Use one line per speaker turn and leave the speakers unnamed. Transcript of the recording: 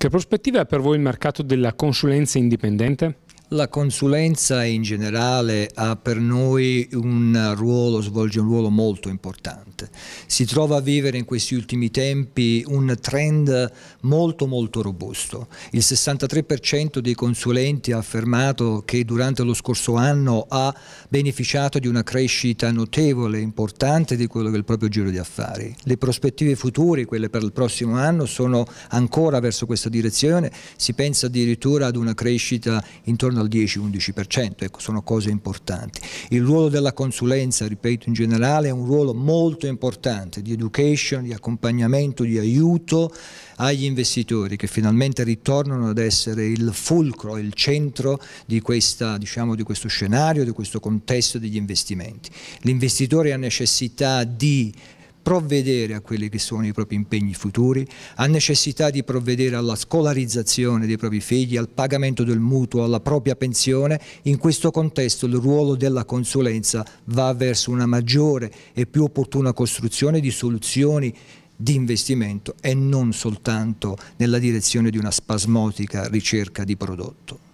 Che prospettiva ha per voi il mercato della consulenza indipendente? La consulenza in generale ha per noi un ruolo, svolge un ruolo molto importante. Si trova a vivere in questi ultimi tempi un trend molto molto robusto. Il 63% dei consulenti ha affermato che durante lo scorso anno ha beneficiato di una crescita notevole, e importante di quello che è il proprio giro di affari. Le prospettive future, quelle per il prossimo anno, sono ancora verso questa direzione. Si pensa addirittura ad una crescita intorno al 10-11%, ecco, sono cose importanti. Il ruolo della consulenza, ripeto in generale, è un ruolo molto importante di education, di accompagnamento, di aiuto agli investitori che finalmente ritornano ad essere il fulcro, il centro di, questa, diciamo, di questo scenario, di questo contesto degli investimenti. L'investitore ha necessità di provvedere a quelli che sono i propri impegni futuri, ha necessità di provvedere alla scolarizzazione dei propri figli, al pagamento del mutuo, alla propria pensione, in questo contesto il ruolo della consulenza va verso una maggiore e più opportuna costruzione di soluzioni di investimento e non soltanto nella direzione di una spasmodica ricerca di prodotto.